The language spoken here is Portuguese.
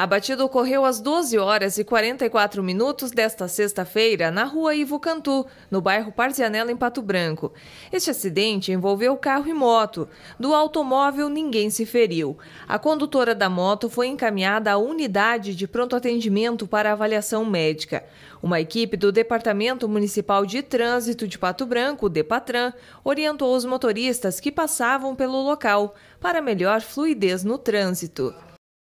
A batida ocorreu às 12 horas e 44 minutos desta sexta-feira na rua Ivo Cantu, no bairro Parzianella, em Pato Branco. Este acidente envolveu carro e moto. Do automóvel, ninguém se feriu. A condutora da moto foi encaminhada à unidade de pronto atendimento para avaliação médica. Uma equipe do Departamento Municipal de Trânsito de Pato Branco, Depatran, orientou os motoristas que passavam pelo local para melhor fluidez no trânsito.